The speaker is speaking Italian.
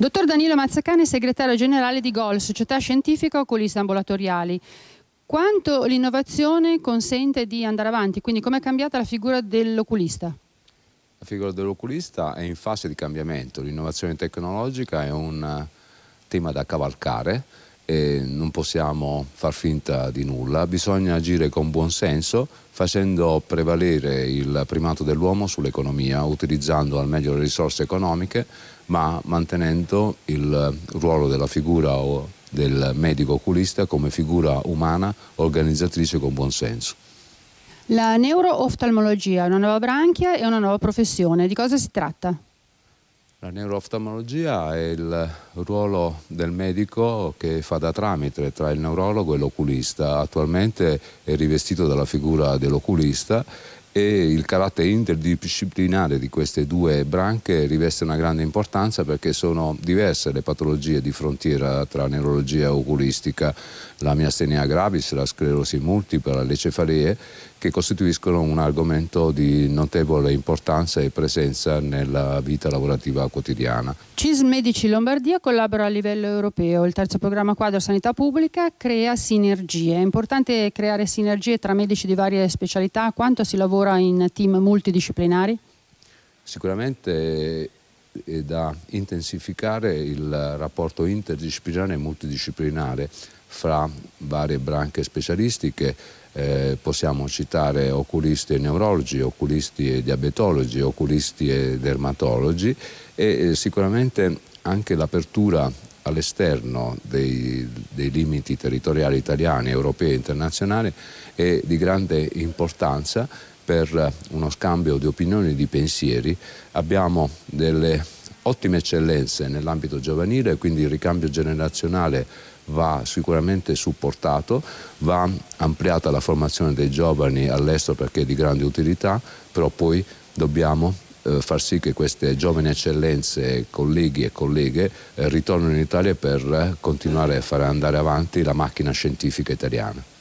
Dottor Danilo Mazzacane, segretario generale di GOL, Società Scientifica oculista Ambulatoriali. Quanto l'innovazione consente di andare avanti? Quindi com'è cambiata la figura dell'oculista? La figura dell'oculista è in fase di cambiamento, l'innovazione tecnologica è un eh, tema da cavalcare e non possiamo far finta di nulla, bisogna agire con buon senso facendo prevalere il primato dell'uomo sull'economia, utilizzando al meglio le risorse economiche, ma mantenendo il ruolo della figura del medico oculista come figura umana organizzatrice con buon senso. La neurooftalmologia è una nuova branchia e una nuova professione, di cosa si tratta? La neurooftalmologia è il ruolo del medico che fa da tramite tra il neurologo e l'oculista. Attualmente è rivestito dalla figura dell'oculista e il carattere interdisciplinare di queste due branche riveste una grande importanza perché sono diverse le patologie di frontiera tra neurologia e oculistica, la miastenia gravis, la sclerosi multipla, le cefalee che costituiscono un argomento di notevole importanza e presenza nella vita lavorativa quotidiana. CIS Medici Lombardia collabora a livello europeo. Il terzo programma quadro sanità pubblica crea sinergie. È importante creare sinergie tra medici di varie specialità. Quanto si lavora in team multidisciplinari? Sicuramente e da intensificare il rapporto interdisciplinare e multidisciplinare fra varie branche specialistiche, eh, possiamo citare oculisti e neurologi, oculisti e diabetologi, oculisti e dermatologi e eh, sicuramente anche l'apertura all'esterno dei, dei, limiti territoriali italiani, europei e internazionali è di grande importanza per uno scambio di opinioni e di pensieri. Abbiamo delle ottime eccellenze nell'ambito giovanile, quindi il ricambio generazionale va sicuramente supportato, va ampliata la formazione dei giovani all'estero perché è di grande utilità, però poi dobbiamo eh, far sì che queste giovani eccellenze, colleghi e colleghe, eh, ritornino in Italia per continuare a fare andare avanti la macchina scientifica italiana.